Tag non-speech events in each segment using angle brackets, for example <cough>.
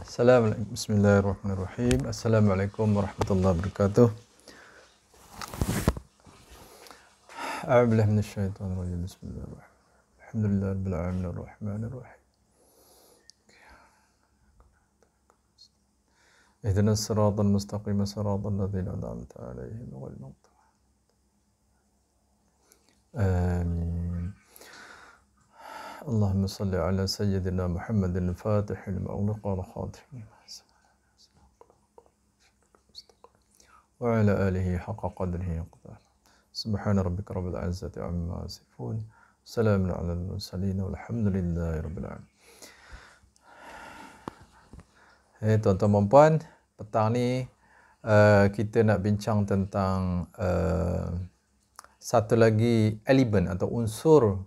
السلام عليكم بسم الله الرحمن الرحيم السلام عليكم ورحمة الله وبركاته أعوذ بالله من الشيطان الرجيم بسم الله الرحمن الرحيم الحمد لله رب العالمين الرحمن الرحيم اهدنا الصراط المستقيم صراط الذين أنعمت عليهم غير المغضوب آمين اللهم صل على سيدنا محمد الفاتح المغلق والخاتم وعلى آله حق قدره وقدره سبحان ربك رب العزة عما يصفون سلام على المرسلين والحمد لله رب العالمين Hey, tuan-tuan dan puan, petang ni uh, kita nak bincang tentang uh, satu lagi elemen atau unsur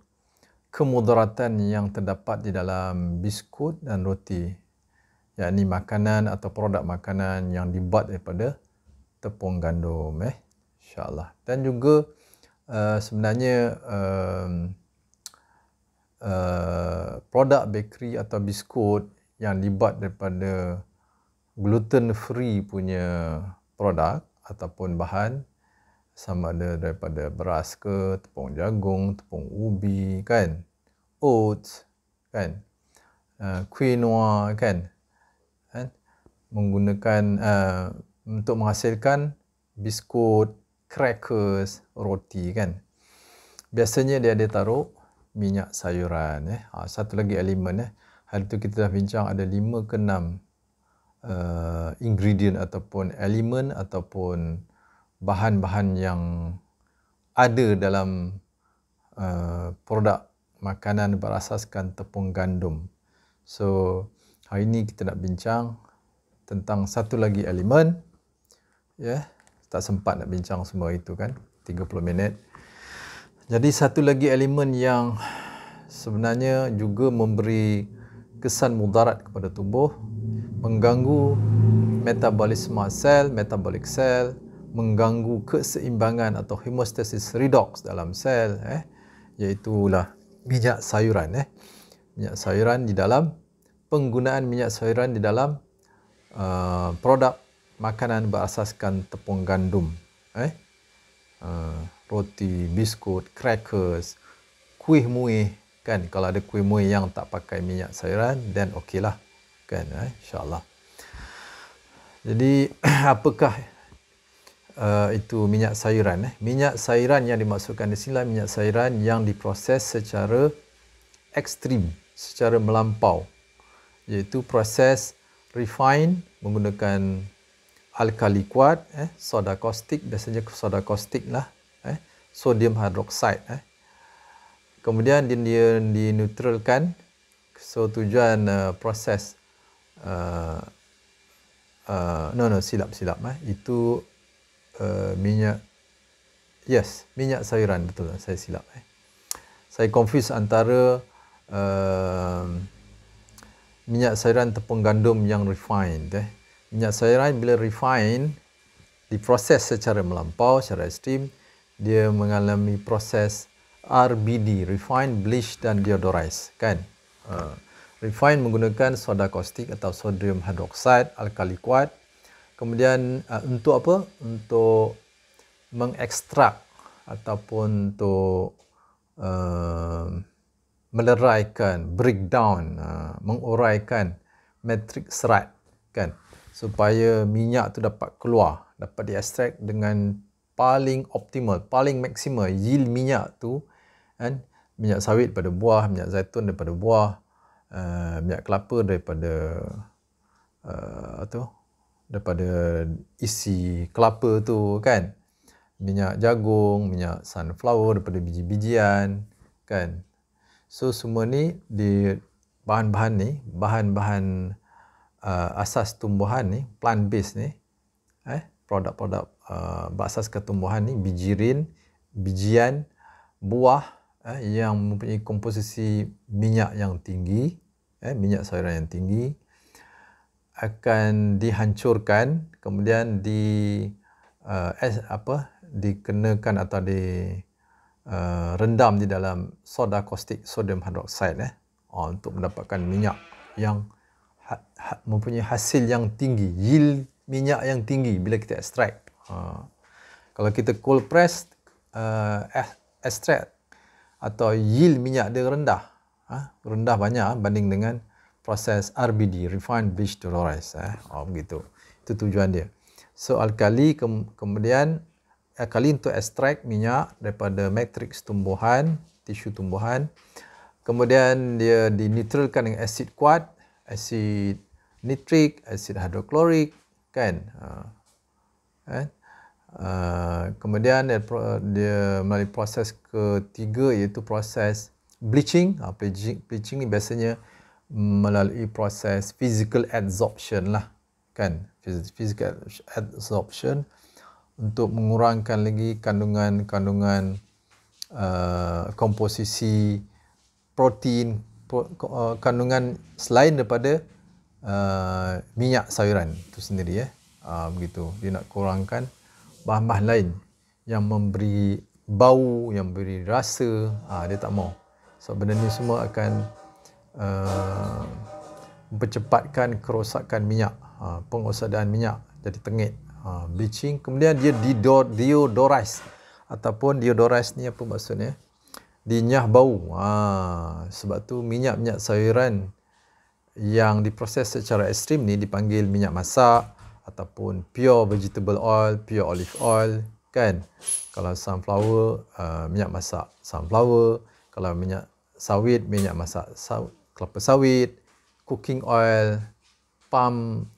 kemudaratan yang terdapat di dalam biskut dan roti yakni makanan atau produk makanan yang dibuat daripada tepung gandum eh insyaallah dan juga uh, sebenarnya um, uh, produk bakery atau biskut yang dibuat daripada gluten free punya produk ataupun bahan sama ada daripada beras ke, tepung jagung, tepung ubi kan, oats kan, uh, quinoa kan, kan? menggunakan uh, untuk menghasilkan biskut, crackers, roti kan. Biasanya dia ada taruh minyak sayuran. Eh. Ha, satu lagi elemen. Eh. Hari tu kita dah bincang ada lima ke enam uh, ingredient ataupun elemen ataupun bahan-bahan yang ada dalam uh, produk makanan berasaskan tepung gandum. So, hari ini kita nak bincang tentang satu lagi elemen. Ya, yeah, tak sempat nak bincang semua itu kan, 30 minit. Jadi satu lagi elemen yang sebenarnya juga memberi kesan mudarat kepada tubuh, mengganggu metabolisme sel, metabolic cell, mengganggu keseimbangan atau hemostasis redox dalam sel eh iaitu lah minyak sayuran eh minyak sayuran di dalam penggunaan minyak sayuran di dalam uh, produk makanan berasaskan tepung gandum eh uh, roti biskut crackers kuih muih kan kalau ada kuih muih yang tak pakai minyak sayuran then okeylah kan eh? insyaallah jadi <clears throat> apakah uh, itu minyak sayuran. eh. minyak sayuran yang dimaksudkan di sini minyak sayuran yang diproses secara ekstrim secara melampau iaitu proses refine menggunakan alkali kuat eh soda kostik biasanya soda kostik lah eh sodium hidroksida eh kemudian dia, dia dineutralkan so tujuan uh, proses uh, uh, no no silap silap eh itu Eh, minyak yes minyak sayuran betul saya silap eh saya confuse antara uh, minyak sayuran tepung gandum yang refined eh minyak sayuran bila refined diproses secara melampau secara steam. dia mengalami proses RBD refined bleached dan deodorized kan uh, refined menggunakan soda kostik atau sodium hydroxide alkali kuat Kemudian uh, untuk apa? Untuk mengekstrak ataupun untuk uh, meleraikan, breakdown, uh, menguraikan matrix serat kan supaya minyak tu dapat keluar, dapat diekstrak dengan paling optimal, paling maksimal yield minyak tu kan minyak sawit pada buah, minyak zaitun daripada buah, uh, minyak kelapa daripada uh, tu uh, daripada isi kelapa tu kan minyak jagung minyak sunflower daripada biji-bijian kan so semua ni di bahan-bahan ni bahan-bahan uh, asas tumbuhan ni plant based ni eh produk-produk uh, berasas ketumbuhan ni bijirin, bijian buah eh, yang mempunyai komposisi minyak yang tinggi eh minyak sayuran yang tinggi akan dihancurkan kemudian di uh, es, apa dikenakan atau di uh, rendam di dalam soda kostik sodium hydroxide, eh uh, untuk mendapatkan minyak yang ha, ha, mempunyai hasil yang tinggi yield minyak yang tinggi bila kita extract uh, kalau kita cold press uh, extract atau yield minyak dia rendah uh, rendah banyak uh, banding dengan proses RBD, refined bleach to rise. Eh. Oh, begitu. Itu tujuan dia. So, alkali ke- kemudian alkali untuk ekstrak minyak daripada matrix tumbuhan, tisu tumbuhan. Kemudian dia dinitrilkan dengan asid kuat, asid nitrik, asid hidroklorik, kan? Uh, eh? Uh, kemudian dia, dia melalui proses ketiga iaitu proses bleaching. Uh, bleaching, bleaching ni biasanya melalui proses physical adsorption lah kan physical adsorption untuk mengurangkan lagi kandungan-kandungan uh, komposisi protein pro, uh, kandungan selain daripada uh, minyak sayuran itu sendiri ya uh, begitu dia nak kurangkan bahan-bahan lain yang memberi bau yang memberi rasa uh, dia tak mau so benda ni semua akan Uh, mempercepatkan kerosakan minyak, uh, pengosadaan minyak jadi tengit, uh, bleaching. Kemudian dia deodorize ataupun deodorize ni apa maksudnya? Dinyah bau. Ha, sebab tu minyak-minyak sayuran yang diproses secara ekstrim ni dipanggil minyak masak ataupun pure vegetable oil, pure olive oil, kan? Kalau sunflower, uh, minyak masak sunflower. Kalau minyak sawit, minyak masak sawit kelapa sawit, cooking oil, palm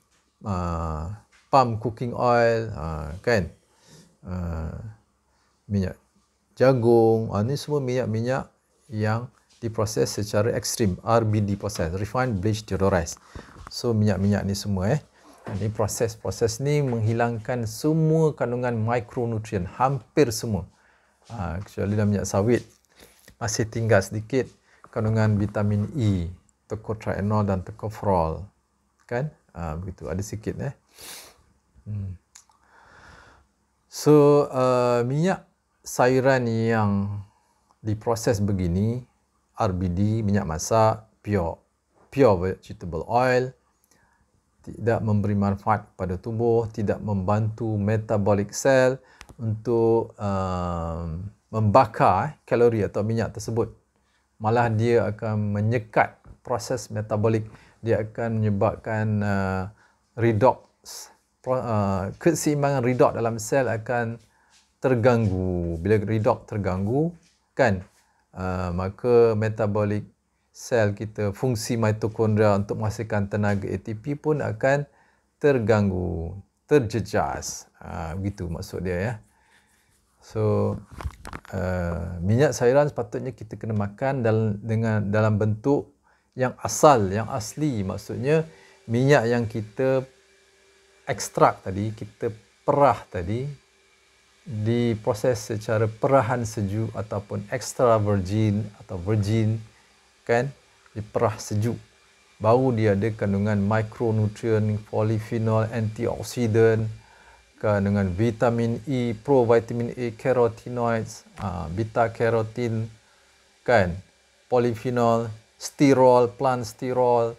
uh, palm cooking oil, uh, kan? Uh, minyak jagung, uh, ni semua minyak-minyak yang diproses secara ekstrim, RBD proses, refined bleached deodorized. So minyak-minyak ni semua eh. Ini proses-proses ni menghilangkan semua kandungan mikronutrien, hampir semua. Uh, kecuali dalam minyak sawit masih tinggal sedikit kandungan vitamin E, tocotrienol dan tocopherol. Kan? Ha, begitu. Ada sikit eh. Hmm. So, uh, minyak sayuran yang diproses begini, RBD, minyak masak, pure, pure vegetable oil, tidak memberi manfaat pada tubuh, tidak membantu metabolic cell untuk uh, membakar eh, kalori atau minyak tersebut malah dia akan menyekat proses metabolik dia akan menyebabkan uh, redox pro, uh, keseimbangan redox dalam sel akan terganggu bila redox terganggu kan uh, maka metabolik sel kita fungsi mitokondria untuk menghasilkan tenaga ATP pun akan terganggu terjejas ah uh, begitu maksud dia ya So uh, minyak sayuran sepatutnya kita kena makan dalam dengan dalam bentuk yang asal, yang asli. Maksudnya minyak yang kita ekstrak tadi, kita perah tadi diproses secara perahan sejuk ataupun extra virgin atau virgin kan diperah sejuk baru dia ada kandungan micronutrient polyphenol antioksidan kan dengan vitamin E, pro vitamin E, carotenoids, ah, beta carotin kan, polyphenol, sterol, plant sterol.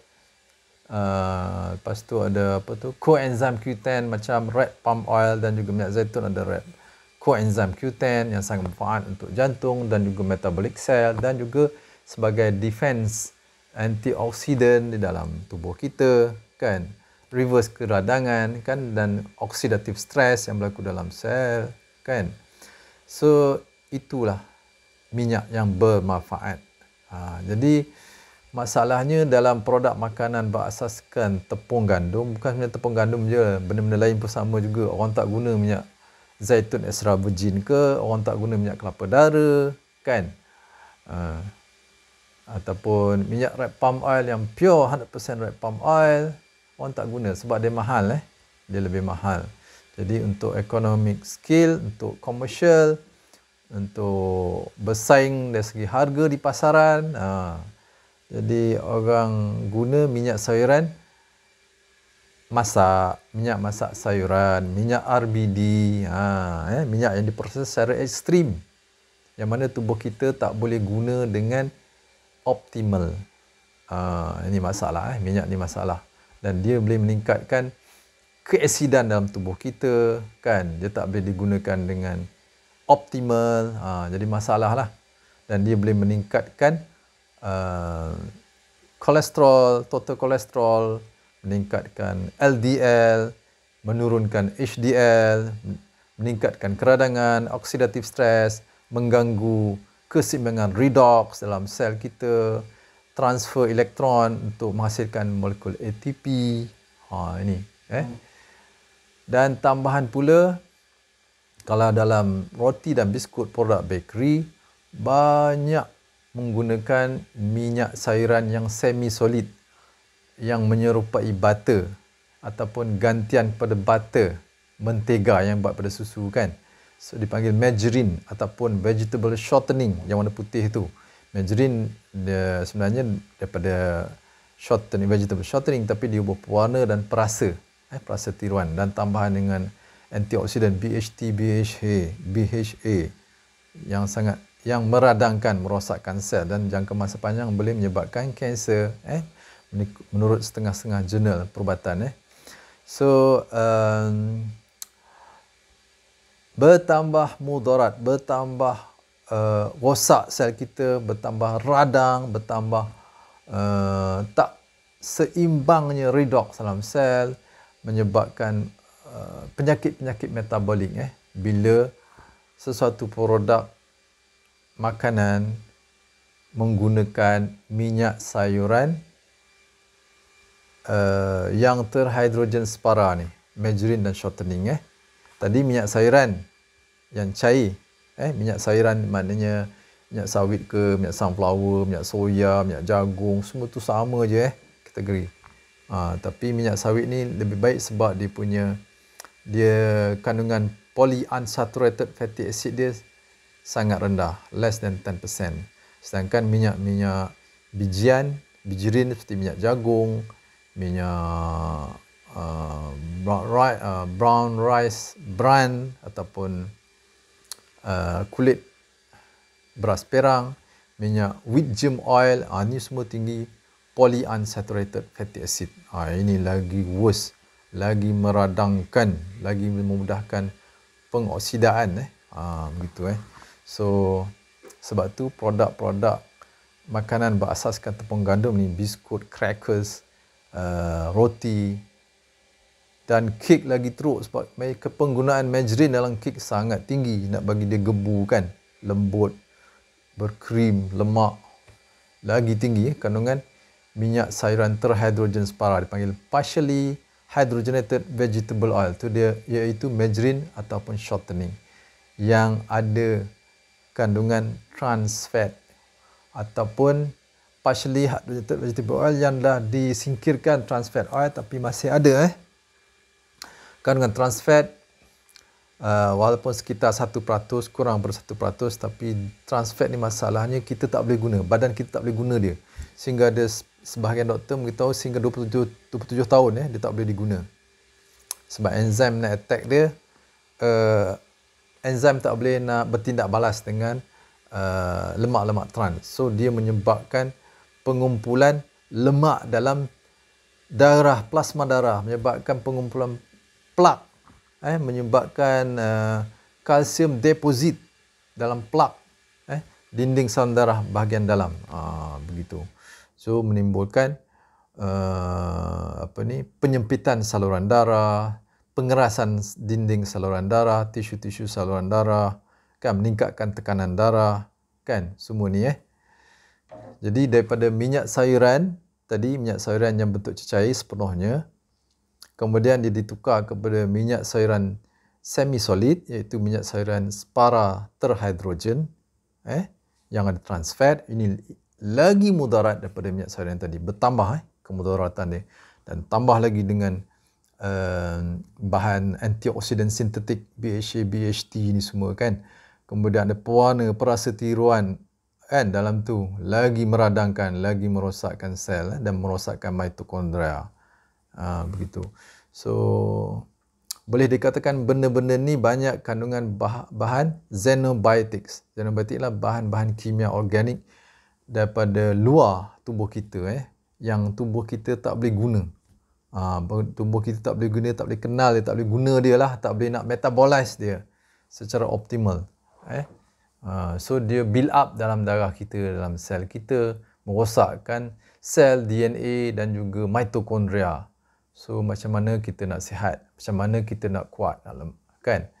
Uh, ah, tu ada apa tu coenzyme Q10 macam red palm oil dan juga minyak zaitun ada red coenzyme Q10 yang sangat bermanfaat untuk jantung dan juga metabolic cell dan juga sebagai defense antioksidan di dalam tubuh kita kan reverse keradangan kan dan oksidatif stress yang berlaku dalam sel kan so itulah minyak yang bermanfaat ha, jadi masalahnya dalam produk makanan berasaskan tepung gandum bukan hanya tepung gandum je benda-benda lain pun sama juga orang tak guna minyak zaitun extra virgin ke orang tak guna minyak kelapa dara kan ha, ataupun minyak red palm oil yang pure 100% red palm oil orang tak guna sebab dia mahal eh dia lebih mahal jadi untuk economic skill untuk commercial untuk bersaing dari segi harga di pasaran ha. jadi orang guna minyak sayuran masak minyak masak sayuran minyak RBD ha, eh, minyak yang diproses secara ekstrim yang mana tubuh kita tak boleh guna dengan optimal ha, ini masalah eh. minyak ni masalah dan dia boleh meningkatkan keasidan dalam tubuh kita kan dia tak boleh digunakan dengan optimal ha, jadi masalah lah dan dia boleh meningkatkan uh, kolesterol total kolesterol meningkatkan LDL menurunkan HDL meningkatkan keradangan oksidatif stres mengganggu kesimbangan redox dalam sel kita transfer elektron untuk menghasilkan molekul ATP. Ha ini, eh. Dan tambahan pula kalau dalam roti dan biskut produk bakery banyak menggunakan minyak sairan yang semi solid yang menyerupai butter ataupun gantian pada butter mentega yang buat pada susu kan so dipanggil margarine ataupun vegetable shortening yang warna putih tu Majrin dia sebenarnya daripada shorten vegetable shortening tapi dia berwarna dan perasa eh perasa tiruan dan tambahan dengan antioksidan BHT BHA BHA yang sangat yang meradangkan merosakkan sel dan jangka masa panjang boleh menyebabkan kanser eh menurut setengah-setengah jurnal perubatan eh so um, bertambah mudarat bertambah uh, rosak sel kita, bertambah radang, bertambah uh, tak seimbangnya redox dalam sel, menyebabkan uh, penyakit-penyakit uh, metabolik eh bila sesuatu produk makanan menggunakan minyak sayuran uh, yang terhidrogen separa ni, margarine dan shortening eh. Tadi minyak sayuran yang cair eh minyak sayuran maknanya minyak sawit ke minyak sunflower minyak soya minyak jagung semua tu sama je eh kategori ha, tapi minyak sawit ni lebih baik sebab dia punya dia kandungan polyunsaturated fatty acid dia sangat rendah less than 10% sedangkan minyak-minyak bijian bijirin seperti minyak jagung minyak uh, brown uh, rice brown ataupun Uh, kulit beras perang, minyak wheat germ oil, ha, ah, ini semua tinggi polyunsaturated fatty acid. Ha, ini lagi worse, lagi meradangkan, lagi memudahkan pengoksidaan. Eh. Ha, begitu eh. So, sebab tu produk-produk makanan berasaskan tepung gandum ni, biskut, crackers, uh, roti, dan kick lagi teruk sebab mereka penggunaan margarine dalam kick sangat tinggi nak bagi dia gebu kan lembut berkrim lemak lagi tinggi kandungan minyak sayuran terhidrogen separa dipanggil partially hydrogenated vegetable oil tu dia iaitu margarine ataupun shortening yang ada kandungan trans fat ataupun partially hydrogenated vegetable oil yang dah disingkirkan trans fat oil tapi masih ada eh kan dengan trans fat uh, walaupun sekitar 1% kurang ber 1% tapi trans fat ni masalahnya kita tak boleh guna badan kita tak boleh guna dia sehingga ada sebahagian doktor mungkin tahu sehingga 27 27 tahun eh, dia tak boleh diguna sebab enzim nak attack dia uh, enzim tak boleh nak bertindak balas dengan uh, lemak-lemak trans so dia menyebabkan pengumpulan lemak dalam darah plasma darah menyebabkan pengumpulan plak eh menyebabkan uh, kalsium deposit dalam plak eh dinding saluran darah bahagian dalam ah begitu so menimbulkan uh, apa ni penyempitan saluran darah pengerasan dinding saluran darah tisu-tisu saluran darah kan meningkatkan tekanan darah kan semua ni eh jadi daripada minyak sayuran tadi minyak sayuran yang bentuk cecair sepenuhnya kemudian dia ditukar kepada minyak sayuran semi solid iaitu minyak sayuran spara terhidrogen eh yang ada trans fat ini lagi mudarat daripada minyak sayuran tadi bertambah eh, kemudaratan dia dan tambah lagi dengan uh, bahan antioksidan sintetik BHA BHT ini semua kan kemudian ada pewarna perasa tiruan kan dalam tu lagi meradangkan lagi merosakkan sel eh, dan merosakkan mitokondria ha, begitu so boleh dikatakan benda-benda ni banyak kandungan bah- bahan xenobiotics Xenobiotics ialah bahan-bahan kimia organik daripada luar tubuh kita eh yang tubuh kita tak boleh guna ha, tubuh kita tak boleh guna tak boleh kenal dia tak boleh guna dia lah tak boleh nak metabolize dia secara optimal eh Uh, so dia build up dalam darah kita dalam sel kita merosakkan sel DNA dan juga mitokondria. So macam mana kita nak sihat? Macam mana kita nak kuat dalam kan?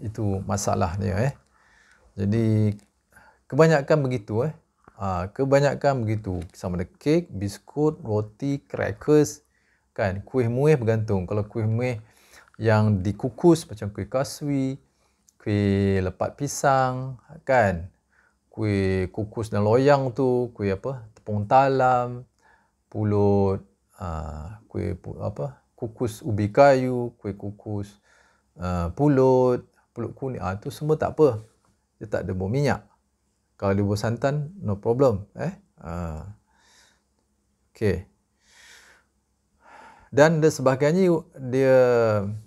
Itu masalahnya eh. Jadi kebanyakan begitu eh. Ha, kebanyakan begitu sama ada kek, biskut, roti, crackers kan kuih muih bergantung kalau kuih muih yang dikukus macam kuih kaswi kuih lepat pisang kan kuih kukus dan loyang tu kuih apa tepung talam pulut Ah, kuih apa kukus ubi kayu kuih kukus uh, pulut pulut kuning ah tu semua tak apa dia tak ada bau minyak kalau dia bau santan no problem eh uh, okey dan dia sebahagiannya dia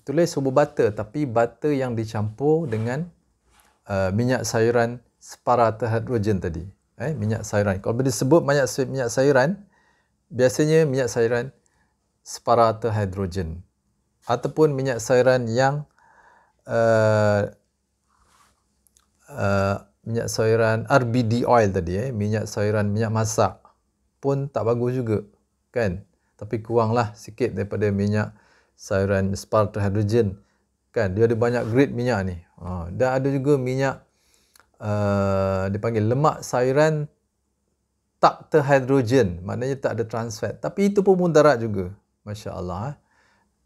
tulis sebuah butter tapi butter yang dicampur dengan uh, minyak sayuran separa terhadrogen tadi eh minyak sayuran kalau dia banyak minyak sayuran biasanya minyak sayuran sairan atau hidrogen ataupun minyak sayuran yang uh, uh, minyak sayuran RBD oil tadi eh, minyak sayuran minyak masak pun tak bagus juga kan tapi kuranglah sikit daripada minyak sayuran separa hidrogen kan dia ada banyak grade minyak ni ha, dan ada juga minyak uh, dipanggil lemak sayuran tak terhidrogen, maknanya tak ada trans fat. Tapi itu pun mudarat juga. Masya Allah. Eh.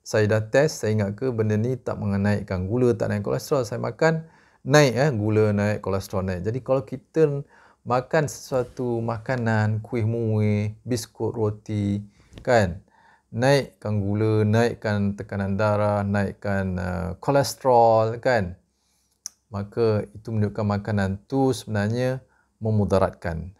Saya dah test, saya ingat ke benda ni tak mengenaikkan gula, tak naik kolesterol. Saya makan, naik eh, gula naik, kolesterol naik. Jadi kalau kita makan sesuatu makanan, kuih muih, biskut, roti, kan? Naikkan gula, naikkan tekanan darah, naikkan uh, kolesterol, kan? Maka itu menunjukkan makanan tu sebenarnya memudaratkan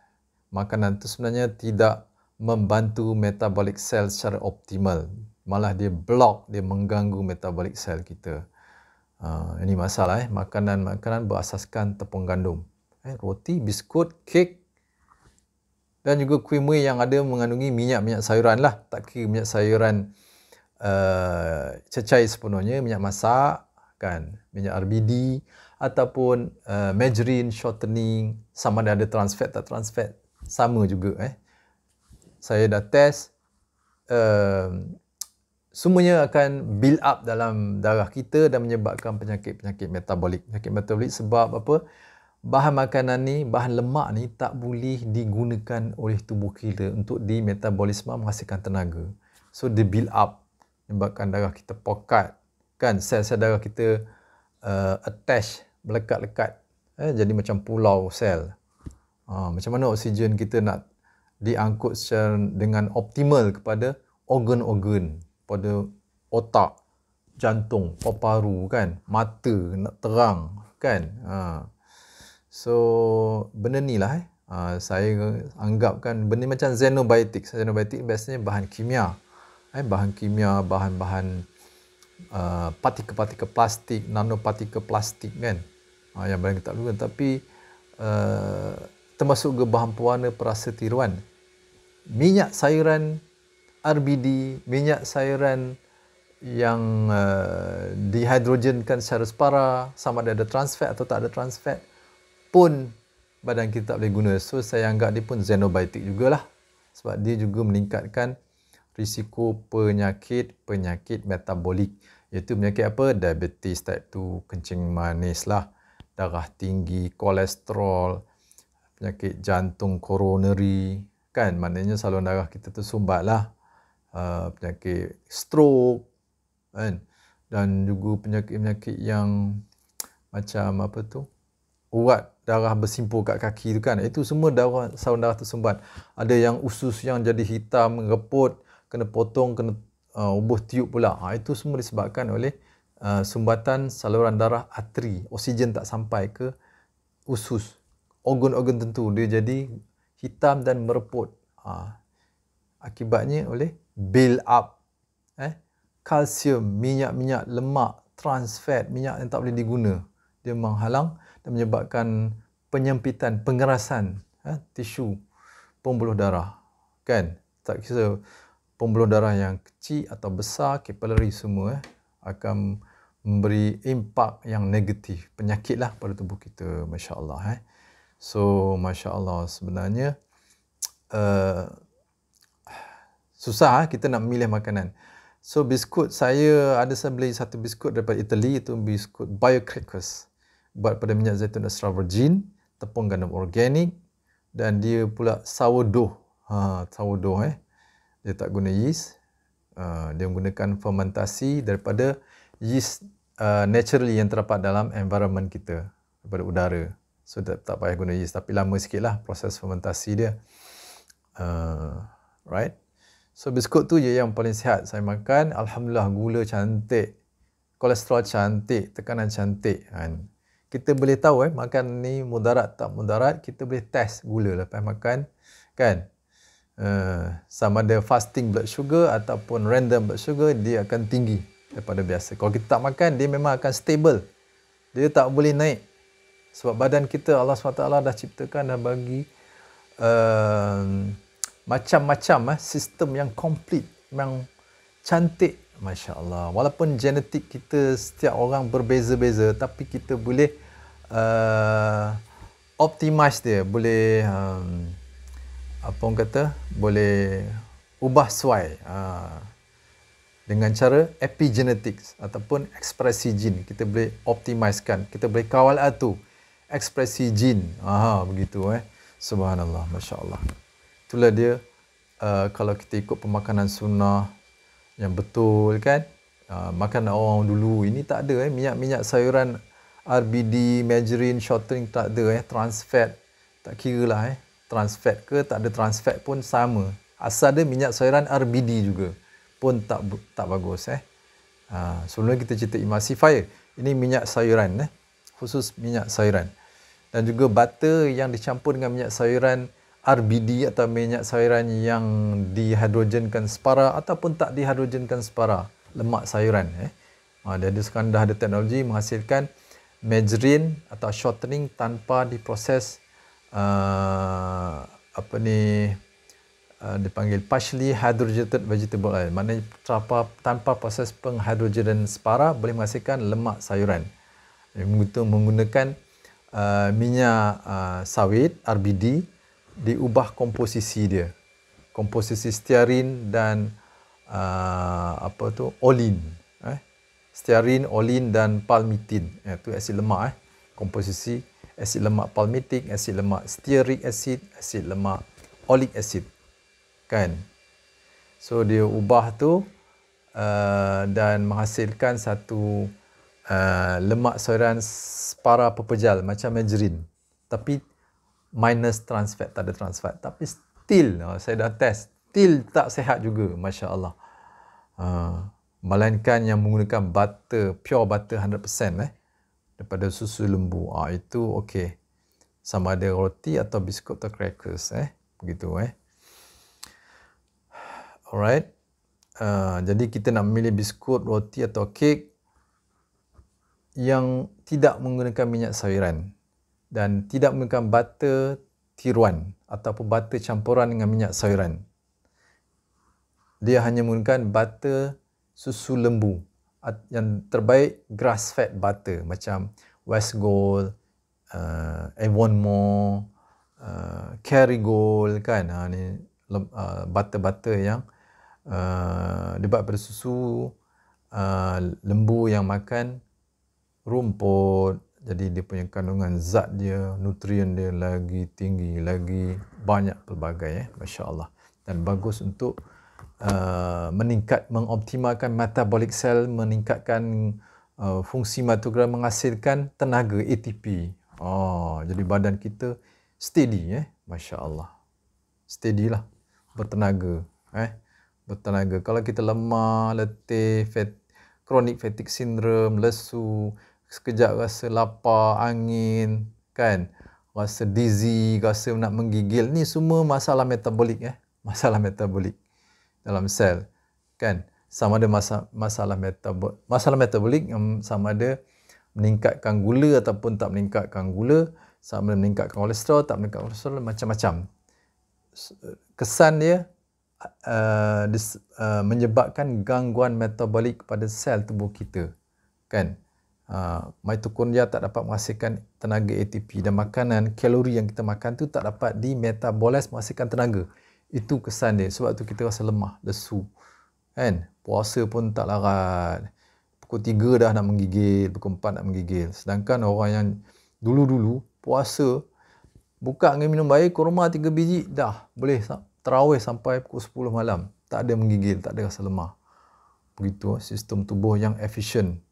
makanan itu sebenarnya tidak membantu metabolic cell secara optimal. Malah dia block, dia mengganggu metabolic cell kita. Uh, ini masalah eh. Makanan-makanan berasaskan tepung gandum. Eh, roti, biskut, kek dan juga kuih-muih yang ada mengandungi minyak-minyak sayuran lah. Tak kira minyak sayuran uh, ah, cecair sepenuhnya, minyak masak, kan, minyak RBD ataupun uh, margarine, shortening, sama ada ada trans fat tak trans fat sama juga eh. Saya dah test uh, semuanya akan build up dalam darah kita dan menyebabkan penyakit-penyakit metabolik. Penyakit metabolik sebab apa? Bahan makanan ni, bahan lemak ni tak boleh digunakan oleh tubuh kita untuk di metabolisme menghasilkan tenaga. So the build up menyebabkan darah kita pokat kan sel-sel darah kita uh, attach melekat-lekat eh, jadi macam pulau sel Ha, macam mana oksigen kita nak diangkut secara dengan optimal kepada organ-organ pada otak, jantung, paru-paru kan, mata nak terang kan. Ha. So benda ni lah eh. Ha, saya anggapkan benda macam xenobiotic. Xenobiotic biasanya bahan kimia. Eh, bahan kimia, bahan-bahan uh, partikel-partikel plastik, nanopartikel plastik kan. Ha, yang banyak kita tahu tapi uh, termasuk ke bahan pewarna perasa tiruan. Minyak sayuran RBD, minyak sayuran yang uh, dihidrogenkan secara separa sama ada ada trans fat atau tak ada trans fat pun badan kita tak boleh guna. So saya anggap dia pun xenobiotic jugalah sebab dia juga meningkatkan risiko penyakit penyakit metabolik iaitu penyakit apa diabetes type 2 kencing manis lah darah tinggi kolesterol uh, penyakit jantung koroneri kan maknanya saluran darah kita tu sumbat lah uh, penyakit stroke kan dan juga penyakit-penyakit yang macam apa tu uat darah bersimpul kat kaki tu kan itu semua darah saluran darah tersumbat ada yang usus yang jadi hitam reput kena potong kena uh, ah, ubuh tiup pula ha, itu semua disebabkan oleh uh, sumbatan saluran darah atri oksigen tak sampai ke usus organ-organ tentu dia jadi hitam dan mereput ha. akibatnya oleh build up eh kalsium minyak-minyak lemak trans fat minyak yang tak boleh diguna dia menghalang dan menyebabkan penyempitan pengerasan eh tisu pembuluh darah kan tak kisah pembuluh darah yang kecil atau besar capillary semua eh akan memberi impak yang negatif penyakitlah pada tubuh kita masya-Allah eh So, Masya Allah, sebenarnya uh, <tsk> susah ah kita nak memilih makanan. So, biskut saya ada saya beli satu biskut daripada Italy, itu biskut Biocrackers. Buat pada minyak zaitun extra virgin, tepung gandum organik dan dia pula sourdough. Ha, sourdough eh. Dia tak guna yeast. Uh, dia menggunakan fermentasi daripada yeast uh, naturally yang terdapat dalam environment kita daripada udara. So tak, tak payah guna yeast tapi lama sikit lah proses fermentasi dia. Uh, right? So biskut tu je yang paling sihat saya makan. Alhamdulillah gula cantik. Kolesterol cantik, tekanan cantik kan. Kita boleh tahu eh makan ni mudarat tak mudarat, kita boleh test gula lepas makan kan. Uh, sama ada fasting blood sugar ataupun random blood sugar dia akan tinggi daripada biasa. Kalau kita tak makan dia memang akan stable. Dia tak boleh naik sebab badan kita Allah SWT dah ciptakan dan bagi uh, macam-macam eh, sistem yang komplit, yang cantik. Masya Allah. Walaupun genetik kita setiap orang berbeza-beza, tapi kita boleh uh, optimize dia. Boleh, um, apa orang kata, boleh ubah suai. Uh, dengan cara epigenetics ataupun ekspresi gen kita boleh optimiskan kita boleh kawal atur ekspresi jin. Aha, begitu eh. Subhanallah, masya-Allah. Itulah dia uh, kalau kita ikut pemakanan sunnah yang betul kan? Uh, makan orang dulu ini tak ada eh minyak-minyak sayuran RBD, margarin, shortening tak ada eh trans fat tak kira lah eh trans fat ke tak ada trans fat pun sama asal dia minyak sayuran RBD juga pun tak tak bagus eh uh, sebelum kita cerita emulsifier ini minyak sayuran eh khusus minyak sayuran dan juga butter yang dicampur dengan minyak sayuran RBD atau minyak sayuran yang dihidrogenkan separa ataupun tak dihidrogenkan separa lemak sayuran eh. jadi ah, sekarang dah ada teknologi menghasilkan margarin atau shortening tanpa diproses uh, apa ni Uh, dipanggil partially hydrogenated vegetable oil maknanya tanpa, proses penghidrogenan separa boleh menghasilkan lemak sayuran yang menggunakan uh, minyak uh, sawit RBD diubah komposisi dia komposisi stearin dan uh, apa tu olin eh stearin olin dan palmitin iaitu eh, asid lemak eh komposisi asid lemak palmitik asid lemak stearic acid asid lemak olic acid kan so dia ubah tu uh, dan menghasilkan satu Ah, lemak soiran para pepejal macam margarine tapi minus trans fat tak ada trans fat tapi still uh, saya dah test still tak sehat juga masya-Allah uh, melainkan yang menggunakan butter pure butter 100% eh daripada susu lembu ah itu okey sama ada roti atau biskut atau crackers eh begitu eh alright uh, jadi kita nak memilih biskut roti atau kek yang tidak menggunakan minyak sayuran dan tidak menggunakan butter tiruan ataupun butter campuran dengan minyak sayuran, Dia hanya menggunakan butter susu lembu yang terbaik grass fed butter macam West Gold, uh, Avon Moore, uh, Kerrygold kan. Ha, ni uh, butter-butter yang uh, dibuat pada susu uh, lembu yang makan rumput jadi dia punya kandungan zat dia nutrien dia lagi tinggi lagi banyak pelbagai eh masya-Allah dan bagus untuk uh, meningkat mengoptimalkan metabolic cell meningkatkan uh, fungsi mitokondria menghasilkan tenaga ATP oh jadi badan kita steady eh masya-Allah steady lah bertenaga eh bertenaga kalau kita lemah letih fat, chronic fatigue syndrome lesu sekejap rasa lapar, angin, kan? Rasa dizzy, rasa nak menggigil. Ni semua masalah metabolik eh. <laughs> Masalah metabolik dalam sel. Kan? Sama ada masa, masalah metabolik. Masalah metabolik yang um, sama ada meningkatkan gula ataupun tak meningkatkan gula. Sama ada meningkatkan kolesterol, tak meningkatkan kolesterol, macam-macam. Kesan dia, Uh, dis, uh, menyebabkan gangguan metabolik pada sel tubuh kita kan Ah, mitokondria tak dapat menghasilkan tenaga ATP dan makanan kalori yang kita makan tu tak dapat di metabolis menghasilkan tenaga itu kesan dia sebab tu kita rasa lemah lesu kan puasa pun tak larat pukul 3 dah nak menggigil pukul 4 nak menggigil sedangkan orang yang dulu-dulu puasa buka dengan minum air kurma 3 biji dah boleh terawih sampai pukul 10 malam tak ada menggigil tak ada rasa lemah begitu sistem tubuh yang efisien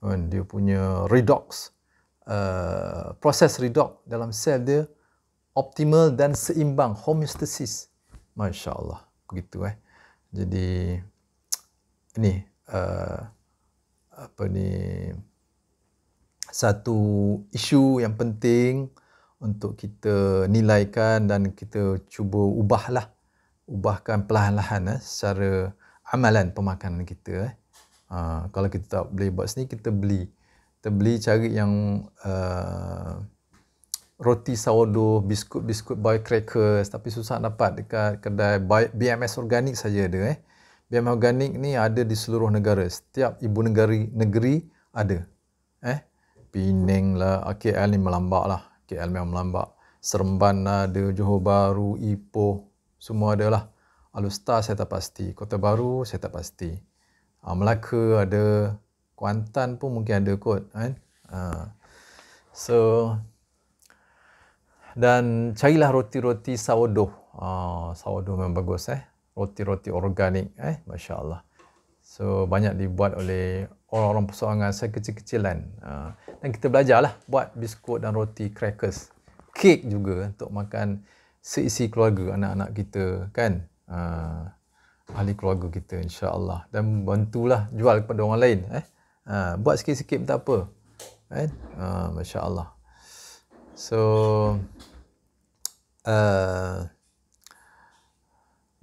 kan, dia punya redox uh, proses redox dalam sel dia optimal dan seimbang homeostasis Masya Allah begitu eh jadi ini uh, apa ni satu isu yang penting untuk kita nilaikan dan kita cuba ubahlah ubahkan perlahan-lahan eh, secara amalan pemakanan kita eh. Ha, kalau kita tak boleh buat sendiri, kita beli. Kita beli cari yang uh, roti sourdough, biskut-biskut buy crackers tapi susah dapat dekat kedai BMS Organik saja ada. Eh. BMS Organik ni ada di seluruh negara. Setiap ibu negari negeri ada. Eh? Penang lah, KL ni melambak lah. KL memang melambak. Seremban lah ada, Johor Bahru, Ipoh, semua ada lah. Alustar saya tak pasti. Kota Baru saya tak pasti. Uh, Melaka ada, Kuantan pun mungkin ada kot. Kan? Uh, so, dan carilah roti-roti sourdough. Uh, sourdough memang bagus eh. Roti-roti organik eh. Masya Allah. So, banyak dibuat oleh orang-orang persoalan saya kecil-kecilan. Uh, dan kita belajarlah buat biskut dan roti crackers. Kek juga untuk makan seisi keluarga anak-anak kita kan. Uh, ahli keluarga kita insya-Allah dan bantulah jual kepada orang lain eh. Ha, buat sikit-sikit tak apa. Eh? Ha, masya-Allah. So uh,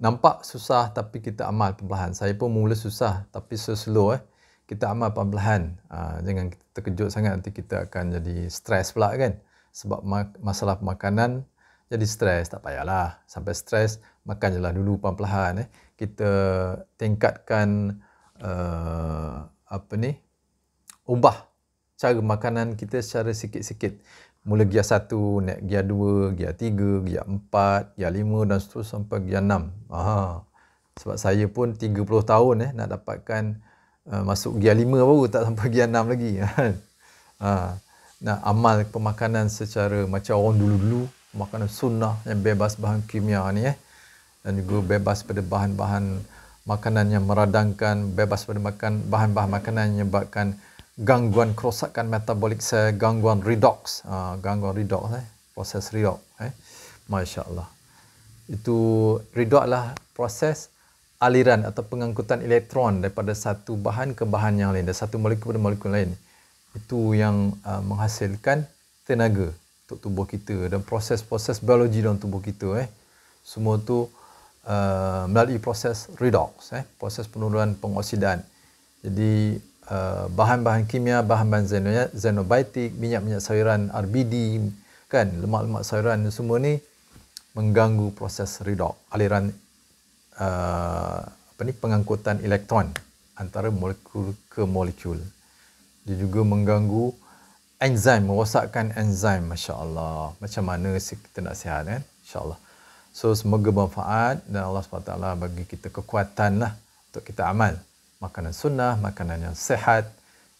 nampak susah tapi kita amal perlahan. Saya pun mula susah tapi so slow eh. Kita amal perlahan. Ha, jangan kita terkejut sangat nanti kita akan jadi stres pula kan. Sebab masalah makanan jadi stres tak payahlah. Sampai stres makan jelah dulu perlahan eh kita tingkatkan uh, apa ni ubah cara makanan kita secara sikit-sikit mula gear 1 naik gear 2 gear 3 gear 4 gear 5 dan seterusnya sampai gear 6 Aha. sebab saya pun 30 tahun eh nak dapatkan uh, masuk gear 5 baru tak sampai gear 6 lagi <laughs> kan ha. nak amal pemakanan secara macam orang dulu-dulu makanan sunnah yang bebas bahan kimia ni eh dan juga bebas pada bahan-bahan makanan yang meradangkan, bebas pada makan bahan-bahan makanan yang menyebabkan gangguan kerosakan metabolik saya, gangguan redox, ha, gangguan redox, eh? proses redox. Eh? Masya Allah. Itu redox lah proses aliran atau pengangkutan elektron daripada satu bahan ke bahan yang lain, dari satu molekul kepada molekul lain. Itu yang uh, menghasilkan tenaga untuk tubuh kita dan proses-proses biologi dalam tubuh kita. Eh? Semua tu uh, melalui proses redox, eh, proses penurunan pengoksidan. Jadi uh, bahan-bahan kimia, bahan-bahan xenobiotik, minyak-minyak sayuran RBD, kan, lemak-lemak sayuran semua ni mengganggu proses redox, aliran uh, apa ni pengangkutan elektron antara molekul ke molekul. Dia juga mengganggu enzim, merosakkan enzim, masya-Allah. Macam mana kita nak sihat kan? Eh? Insya-Allah. So semoga bermanfaat dan Allah SWT bagi kita kekuatan lah untuk kita amal. Makanan sunnah, makanan yang sehat,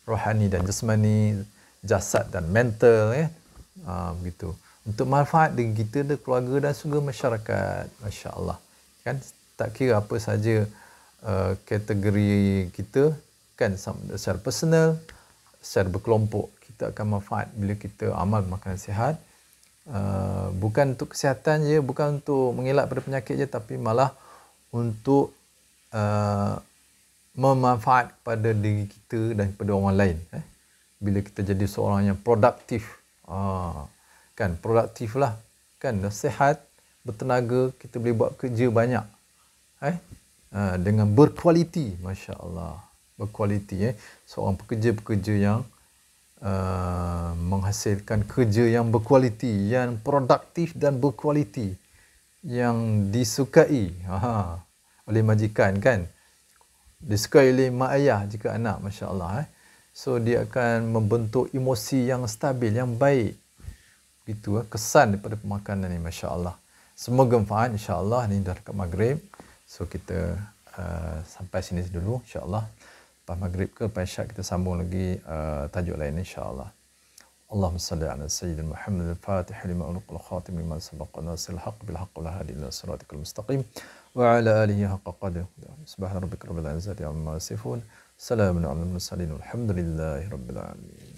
rohani dan jasmani, jasad dan mental. Ya. Ha, begitu. Untuk manfaat dengan kita, dan keluarga dan juga masyarakat. Masya Allah. Kan? Tak kira apa saja uh, kategori kita, kan secara personal, secara berkelompok, kita akan manfaat bila kita amal makanan sehat. Uh, bukan untuk kesihatan je, bukan untuk mengelak pada penyakit je tapi malah untuk uh, memanfaat kepada diri kita dan kepada orang lain eh. Bila kita jadi seorang yang produktif uh, kan produktif lah kan dah sihat bertenaga kita boleh buat kerja banyak eh uh, dengan berkualiti masya-Allah berkualiti eh seorang pekerja-pekerja yang uh, menghasilkan kerja yang berkualiti, yang produktif dan berkualiti, yang disukai Aha, oleh majikan kan? Disukai oleh mak ayah jika anak, Masya Allah. Eh? So, dia akan membentuk emosi yang stabil, yang baik. Itu eh? kesan daripada pemakanan ini, Masya Allah. Semoga manfaat, Insya Allah. Ini dah dekat maghrib. So, kita uh, sampai sini dulu, Insya Allah lepas maghrib ke lepas isyak kita sambung lagi uh, tajuk lain insyaallah اللهم صل على سيدنا محمد الفاتح لما أغلق الخاتم لما سبق الناس الحق بالحق ولا هادي إلا صراطك المستقيم وعلى آله حق قدره سبحان ربك رب العزة عما يصفون سلام على المرسلين والحمد لله رب العالمين